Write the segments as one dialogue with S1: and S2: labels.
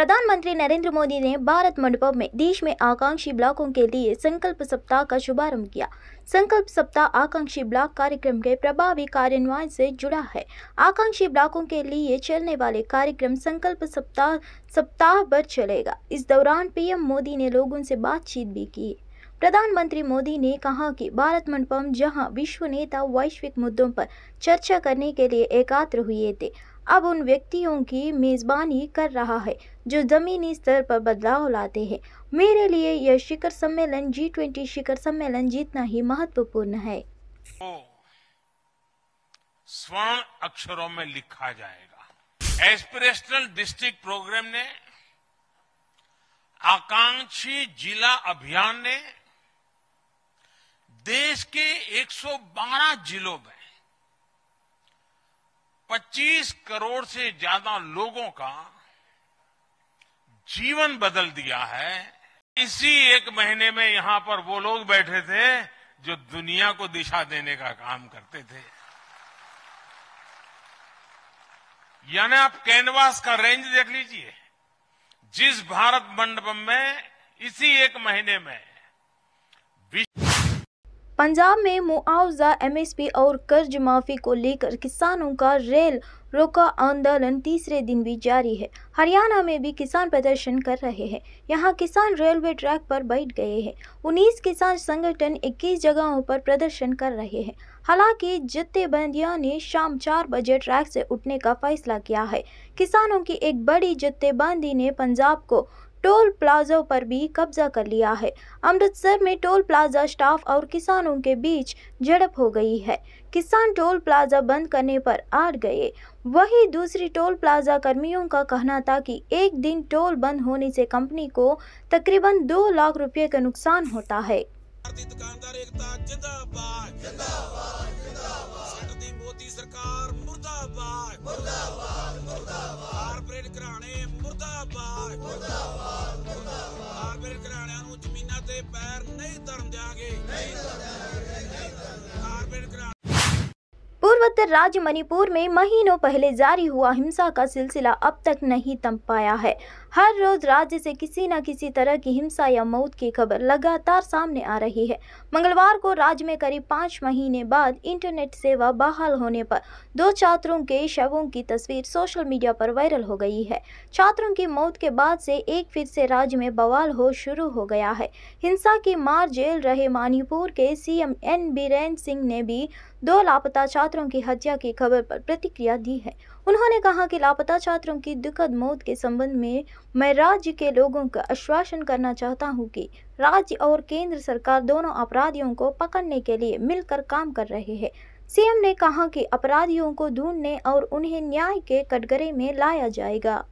S1: प्रधानमंत्री नरेंद्र मोदी ने भारत मंडपम में देश में आकांक्षी ब्लॉकों के लिए संकल्प सप्ताह का शुभारंभ किया संकल्प सप्ताह आकांक्षी ब्लॉक कार्यक्रम के प्रभावी कार्यान्वयन से जुड़ा है आकांक्षी ब्लॉकों के लिए चलने वाले कार्यक्रम संकल्प सप्ताह सप्ताह भर चलेगा इस दौरान पीएम मोदी ने लोगों से बातचीत भी की प्रधानमंत्री मोदी ने कहा कि भारत मंडपम जहां विश्व नेता वैश्विक मुद्दों पर चर्चा करने के लिए एकात्र हुए थे अब उन व्यक्तियों की मेज़बानी कर रहा है जो ज़मीनी स्तर पर बदलाव लाते हैं मेरे लिए यह शिखर सम्मेलन जी ट्वेंटी शिखर सम्मेलन जितना ही महत्वपूर्ण है
S2: स्वर्ण अक्षरों में लिखा जाएगा एस्पिरेशनल डिस्ट्रिक्ट प्रोग्राम ने आकांक्षी जिला अभियान ने देश के 112 जिलों में 25 करोड़ से ज्यादा लोगों का जीवन बदल दिया है इसी एक महीने में यहां पर वो लोग बैठे थे जो दुनिया को दिशा देने का काम करते थे यानी आप कैनवास का रेंज देख लीजिए जिस भारत मंडपम में इसी एक महीने में
S1: पंजाब में मुआवजा एमएसपी और कर्ज माफी को लेकर किसानों का रेल रोका आंदोलन तीसरे दिन भी जारी है हरियाणा में भी किसान प्रदर्शन कर रहे हैं यहाँ किसान रेलवे ट्रैक पर बैठ गए हैं उन्नीस किसान संगठन 21 जगहों पर प्रदर्शन कर रहे हैं हालांकि जत्थेबंदियों ने शाम चार बजे ट्रैक से उठने का फैसला किया है किसानों की एक बड़ी जत्थेबंदी ने पंजाब को टोल प्लाजा पर भी कब्जा कर लिया है अमृतसर में टोल प्लाजा स्टाफ और किसानों के बीच झड़प हो गई है किसान टोल प्लाजा बंद करने पर आ गए वहीं दूसरी टोल प्लाजा कर्मियों का कहना था कि एक दिन टोल बंद होने से कंपनी को तकरीबन दो लाख रुपए का नुकसान होता है
S2: पैर नहीं
S1: धर्म देंगे नहीं धर्म देंगे उत्तर राज्य मणिपुर में महीनों पहले जारी हुआ हिंसा का सिलसिला अब तक नहीं तम पाया है हर रोज राज्य से किसी न किसी तरह की हिंसा या मौत की खबर लगातार सामने आ रही है मंगलवार को राज्य में करीब पाँच महीने बाद इंटरनेट सेवा बहाल होने पर दो छात्रों के शवों की तस्वीर सोशल मीडिया पर वायरल हो गई है छात्रों की मौत के बाद से एक फिर से राज्य में बवाल हो शुरू हो गया है हिंसा की मार झेल रहे मणिपुर के सीएम एन बीरेन सिंह ने भी दो लापता छात्रों की हत्या की खबर पर प्रतिक्रिया दी है उन्होंने कहा कि लापता छात्रों की दुखद मौत के संबंध में मैं राज्य के लोगों का आश्वासन करना चाहता हूं कि राज्य और केंद्र सरकार दोनों अपराधियों को पकड़ने के लिए मिलकर काम कर रहे हैं सीएम ने कहा कि अपराधियों को ढूंढने और उन्हें न्याय के कटघरे में लाया जाएगा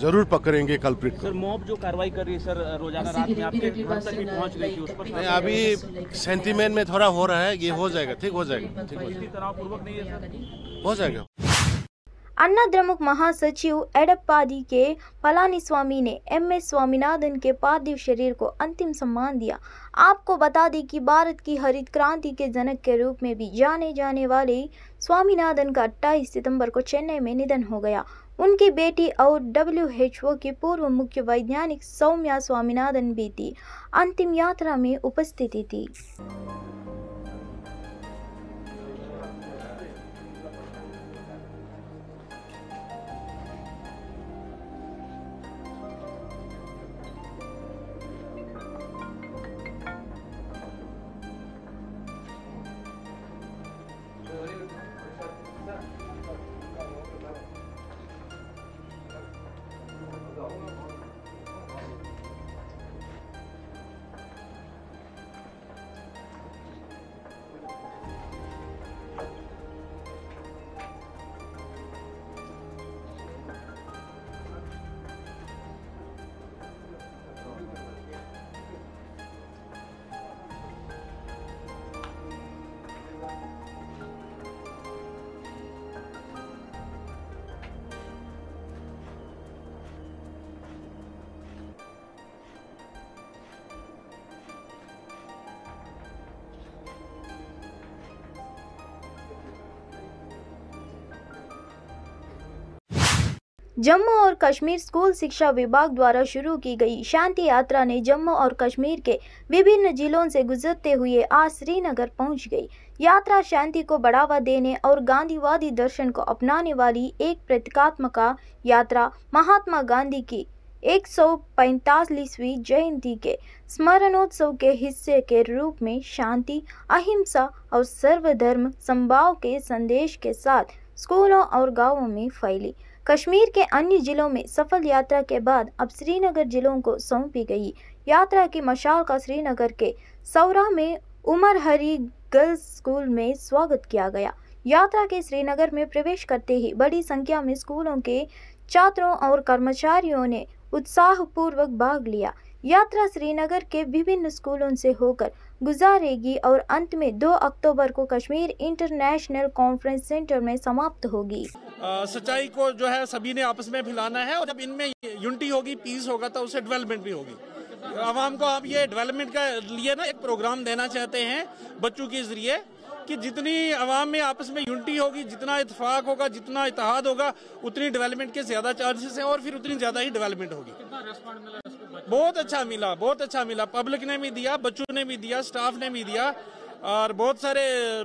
S2: जरूर पकड़ेंगे कल्प्रिट सर मॉब जो कार्रवाई कर रही है सर रोजाना रात में आपके घर तक भी पहुंच गई थी uh, उस पर अभी सेंटीमेंट में थोड़ा हो रहा है ये हो जाएगा ठीक हो जाएगा ठीक हो जाएगा हो जाएगा
S1: अण्णा द्रमुक महासचिव एडप्पादी के पलानी स्वामी ने एम एस स्वामीनाथन के पार्थिव शरीर को अंतिम सम्मान दिया आपको बता दें कि भारत की हरित क्रांति के जनक के रूप में भी जाने जाने वाले स्वामीनाथन का अट्ठाईस सितंबर को चेन्नई में निधन हो गया उनकी बेटी और डब्ल्यूएचओ की पूर्व मुख्य वैज्ञानिक सौम्या स्वामीनाथन भी थी अंतिम यात्रा में उपस्थिति थी जम्मू और कश्मीर स्कूल शिक्षा विभाग द्वारा शुरू की गई शांति यात्रा ने जम्मू और कश्मीर के विभिन्न जिलों से गुजरते हुए आज श्रीनगर पहुंच गई यात्रा शांति को बढ़ावा देने और गांधीवादी दर्शन को अपनाने वाली एक प्रतीकात्मक यात्रा महात्मा गांधी की एक सौ पैंतालीसवीं जयंती के स्मरणोत्सव के हिस्से के रूप में शांति अहिंसा और सर्वधर्म संभाव के संदेश के साथ स्कूलों और गांवों में फैली कश्मीर के अन्य ज़िलों में सफल यात्रा के बाद अब श्रीनगर ज़िलों को सौंपी गई यात्रा की मशाल का श्रीनगर के सौरा में उमर हरी गर्ल्स स्कूल में स्वागत किया गया यात्रा के श्रीनगर में प्रवेश करते ही बड़ी संख्या में स्कूलों के छात्रों और कर्मचारियों ने उत्साहपूर्वक भाग लिया यात्रा श्रीनगर के विभिन्न स्कूलों से होकर गुजारेगी और अंत में 2 अक्टूबर को कश्मीर इंटरनेशनल कॉन्फ्रेंस सेंटर में समाप्त होगी
S2: सच्चाई को जो है सभी ने आपस में फैलाना है और जब इनमें यूनिटी होगी पीस होगा तो उससे डेवलपमेंट भी होगी आवाम को आप ये डेवलपमेंट का लिए ना एक प्रोग्राम देना चाहते हैं बच्चों के जरिए कि जितनी आवाम में आपस में यूनिटी होगी जितना इतफाक होगा जितना इतिहाद होगा उतनी डेवलपमेंट के ज्यादा चांसेस हैं और फिर उतनी ज्यादा ही डेवलपमेंट होगी बहुत अच्छा मिला बहुत अच्छा मिला पब्लिक ने भी दिया बच्चों ने भी दिया स्टाफ ने भी दिया और बहुत सारे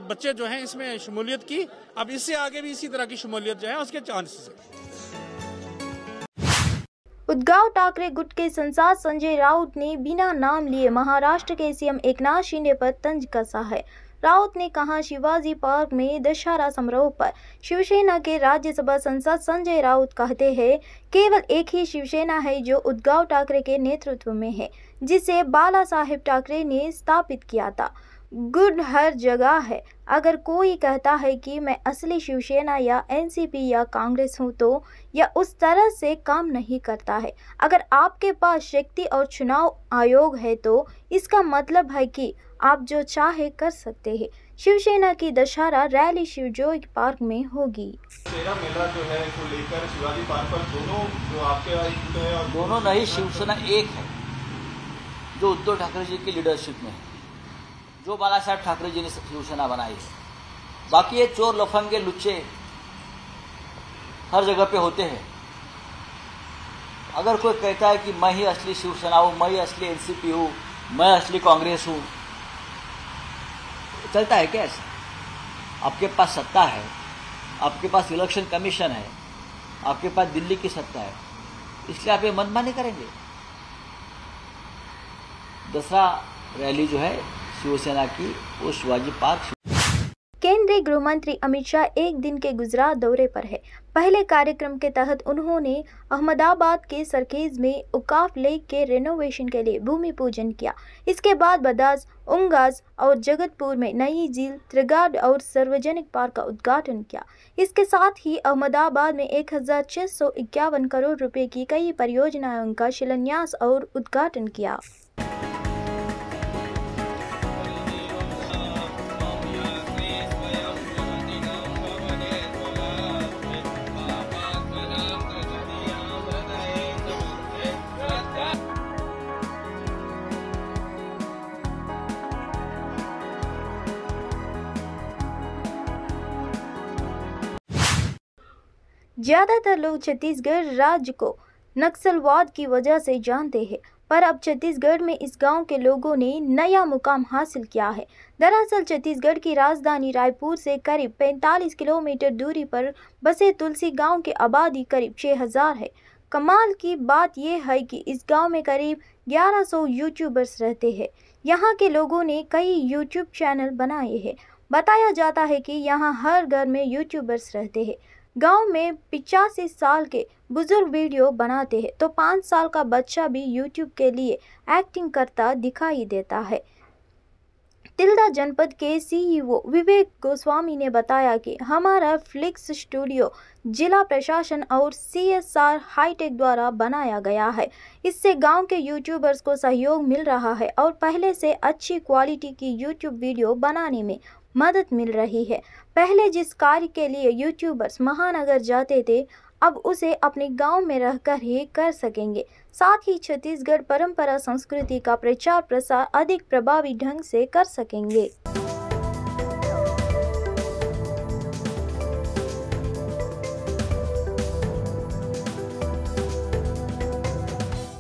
S2: बच्चे जो हैं इसमें शमूलियत की अब इससे आगे भी इसी तरह की शमूलियत जो है उसके चांसेस है
S1: उदगांव ठाकरे गुट के संसद संजय राउत ने बिना नाम लिए महाराष्ट्र के सीएम एकनाथ शिंदे पर तंज कसा है राउत ने कहा शिवाजी पार्क में दशहरा समारोह पर शिवसेना के राज्यसभा सांसद संजय राउत कहते हैं केवल एक ही शिवसेना है जो उद्धव ठाकरे के नेतृत्व में है जिसे बाला साहेब ठाकरे ने स्थापित किया था गुड हर जगह है अगर कोई कहता है कि मैं असली शिवसेना या एनसीपी या कांग्रेस हूं तो यह उस तरह से काम नहीं करता है अगर आपके पास शक्ति और चुनाव आयोग है तो इसका मतलब है कि आप जो चाहे कर सकते हैं शिवसेना की दशहरा रैली शिवजोई पार्क में होगी
S2: मेला जो है इसको लेकर शिवाजी पार्क पर दोनों जो आपके और दोनों नहीं शिवसेना एक है जो उद्धव ठाकरे जी की लीडरशिप में है जो बाला साहेब ठाकरे जी ने शिवसेना बनाई है बाकी ये चोर लफंगे लुच्चे हर जगह पे होते हैं
S1: अगर कोई कहता है कि मैं ही असली शिवसेना हूँ मैं ही असली एनसीपी हूँ मैं असली कांग्रेस हूँ चलता है क्या आपके पास सत्ता है
S2: आपके पास इलेक्शन कमीशन है आपके पास दिल्ली की सत्ता है इसलिए आप ये मनमानी करेंगे दसरा रैली जो है
S1: शिवसेना की वो शिवाजी पार्क केंद्रीय गृह मंत्री अमित शाह एक दिन के गुजरात दौरे पर है पहले कार्यक्रम के तहत उन्होंने अहमदाबाद के सरखेज में उकाफ लेक के रेनोवेशन के लिए भूमि पूजन किया इसके बाद बदास उंगाज और जगतपुर में नई झील त्रिगाड और सार्वजनिक पार्क का उद्घाटन किया इसके साथ ही अहमदाबाद में एक करोड़ रुपए की कई परियोजनाओं का शिलान्यास और उद्घाटन किया ज़्यादातर लोग छत्तीसगढ़ राज्य को नक्सलवाद की वजह से जानते हैं पर अब छत्तीसगढ़ में इस गांव के लोगों ने नया मुकाम हासिल किया है दरअसल छत्तीसगढ़ की राजधानी रायपुर से करीब 45 किलोमीटर दूरी पर बसे तुलसी गांव की आबादी करीब 6000 है कमाल की बात यह है कि इस गांव में करीब 1100 यूट्यूबर्स रहते हैं यहाँ के लोगों ने कई यूट्यूब चैनल बनाए हैं बताया जाता है कि यहाँ हर घर में यूट्यूबर्स रहते हैं गांव में पिचासी साल के बुजुर्ग वीडियो बनाते हैं तो पाँच साल का बच्चा भी यूट्यूब के लिए एक्टिंग करता दिखाई देता है तिलदा जनपद के सीईओ e विवेक गोस्वामी ने बताया कि हमारा फ्लिक्स स्टूडियो जिला प्रशासन और सीएसआर हाईटेक द्वारा बनाया गया है इससे गांव के यूट्यूबर्स को सहयोग मिल रहा है और पहले से अच्छी क्वालिटी की यूट्यूब वीडियो बनाने में मदद मिल रही है पहले जिस कार्य के लिए यूट्यूबर्स महानगर जाते थे अब उसे अपने गांव में रहकर ही कर सकेंगे साथ ही छत्तीसगढ़ परंपरा संस्कृति का प्रचार प्रसार अधिक प्रभावी ढंग से कर सकेंगे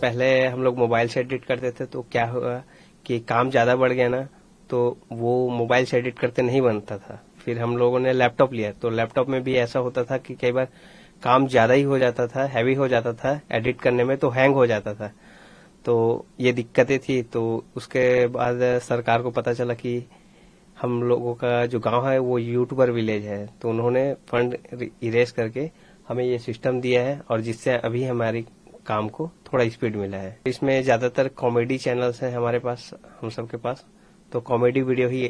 S2: पहले हम लोग मोबाइल से एडिट करते थे तो क्या हुआ कि काम ज़्यादा बढ़ गया ना तो वो मोबाइल से एडिट करते नहीं बनता था फिर हम लोगों ने लैपटॉप लिया तो लैपटॉप में भी ऐसा होता था कि कई बार काम ज्यादा ही हो जाता था हैवी हो जाता था एडिट करने में तो हैंग हो जाता था तो ये दिक्कतें थी तो उसके बाद सरकार को पता चला कि हम लोगों का जो गांव है वो यूट्यूबर विलेज है तो उन्होंने फंड इरेज करके हमें ये सिस्टम दिया है और जिससे अभी हमारी काम को थोड़ा स्पीड मिला है इसमें ज्यादातर कॉमेडी चैनल्स हैं हमारे पास हम सबके पास तो कॉमेडी वीडियो ही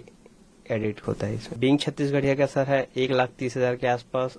S2: एडिट होता है इसमें बिंग छत्तीसगढ़िया का सर है एक लाख तीस हजार के आसपास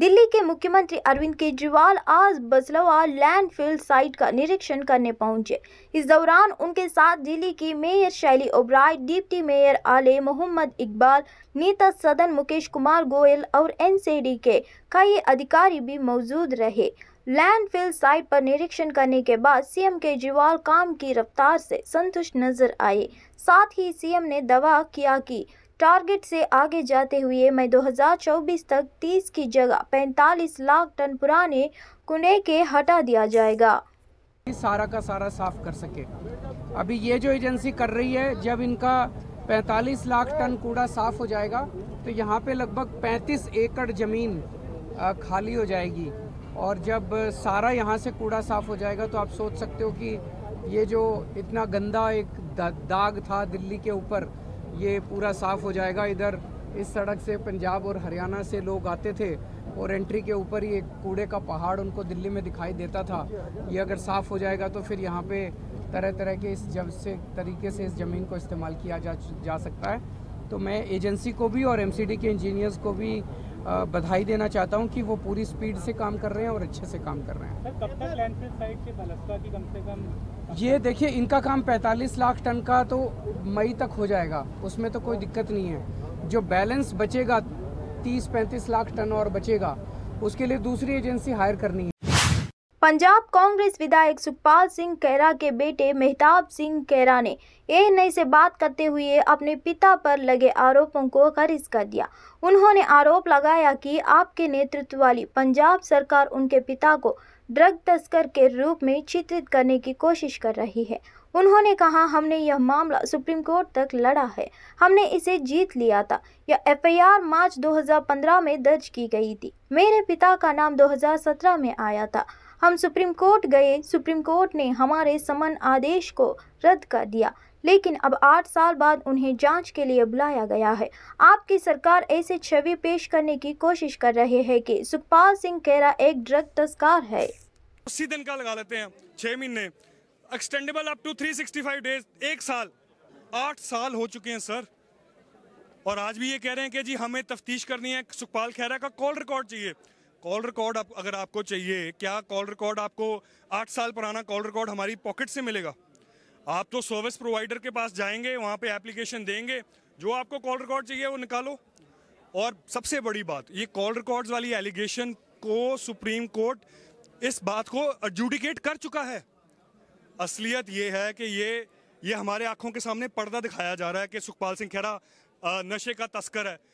S1: दिल्ली के मुख्यमंत्री अरविंद केजरीवाल आज बसलवा लैंडफिल साइट का निरीक्षण करने पहुंचे इस दौरान उनके साथ दिल्ली की मेयर शैली ओब्राय डिप्टी मेयर आले मोहम्मद इकबाल नेता सदन मुकेश कुमार गोयल और एनसीडी के कई अधिकारी भी मौजूद रहे लैंडफिल साइट पर निरीक्षण करने के बाद सीएम केजरीवाल काम की रफ्तार से संतुष्ट नजर आए साथ ही सीएम ने दवा किया कि टारगेट से आगे जाते हुए मई 2024 तक 30 की जगह 45 लाख टन पुराने कुंडे के हटा दिया जाएगा
S2: सारा का सारा साफ कर सके अभी ये जो एजेंसी कर रही है जब इनका 45 लाख टन कूड़ा साफ हो जाएगा तो यहाँ पे लगभग 35 एकड़ जमीन खाली हो जाएगी और जब सारा यहाँ से कूड़ा साफ़ हो जाएगा तो आप सोच सकते हो कि ये जो इतना गंदा एक दाग था दिल्ली के ऊपर ये पूरा साफ़ हो जाएगा इधर इस सड़क से पंजाब और हरियाणा से लोग आते थे और एंट्री के ऊपर ही एक कूड़े का पहाड़ उनको दिल्ली में दिखाई देता था ये अगर साफ़ हो जाएगा तो फिर यहाँ पे तरह तरह के इस जब से तरीके से इस ज़मीन को इस्तेमाल किया जा जा सकता है तो मैं एजेंसी को भी और एमसीडी के इंजीनियर्स को भी बधाई देना चाहता हूं कि वो पूरी स्पीड से काम कर रहे हैं और अच्छे से काम कर रहे हैं सर कब तक लैंडफिल साइट से की कम से कम ये देखिए इनका काम 45 लाख टन का तो मई तक हो जाएगा उसमें तो कोई दिक्कत नहीं है जो बैलेंस बचेगा 30-35
S1: लाख टन और बचेगा उसके लिए दूसरी एजेंसी हायर करनी है पंजाब कांग्रेस विधायक सुखपाल सिंह कैरा के बेटे मेहताब सिंह कैरा ने ए से बात करते हुए अपने पिता पर लगे आरोपों को खारिज कर दिया उन्होंने आरोप लगाया कि आपके नेतृत्व वाली पंजाब सरकार उनके पिता को ड्रग तस्कर के रूप में चित्रित करने की कोशिश कर रही है उन्होंने कहा हमने यह मामला सुप्रीम कोर्ट तक लड़ा है हमने इसे जीत लिया था यह एफआईआर मार्च 2015 में दर्ज की गई थी मेरे पिता का नाम 2017 में आया था हम सुप्रीम कोर्ट गए सुप्रीम कोर्ट ने हमारे समन आदेश को रद्द कर दिया लेकिन अब आठ साल बाद उन्हें जांच के लिए बुलाया गया है आपकी सरकार ऐसे छवि पेश करने की कोशिश कर रहे है कि सुखपाल सिंह खेरा एक ड्रग तस्कार है
S2: उसी दिन का लगा लेते हैं छह महीने extendable up to three sixty five days एक साल आठ साल हो चुके हैं सर और आज भी ये कह रहे हैं कि जी हमें तफ्तीश करनी है सुखपाल खैरा का कॉल रिकॉर्ड चाहिए कॉल रिकॉर्ड आप अगर आपको चाहिए क्या कॉल रिकॉर्ड आपको आठ साल पुराना कॉल रिकॉर्ड हमारी पॉकेट से मिलेगा आप तो सर्विस प्रोवाइडर के पास जाएंगे वहाँ पे एप्लीकेशन देंगे जो आपको कॉल रिकॉर्ड चाहिए वो निकालो और सबसे बड़ी बात ये कॉल रिकॉर्ड्स वाली एलिगेशन को सुप्रीम कोर्ट इस बात को एडजुडिकेट कर चुका है असलियत ये है कि ये ये हमारे आंखों के सामने पर्दा दिखाया जा रहा है कि सुखपाल सिंह खेरा नशे का तस्कर है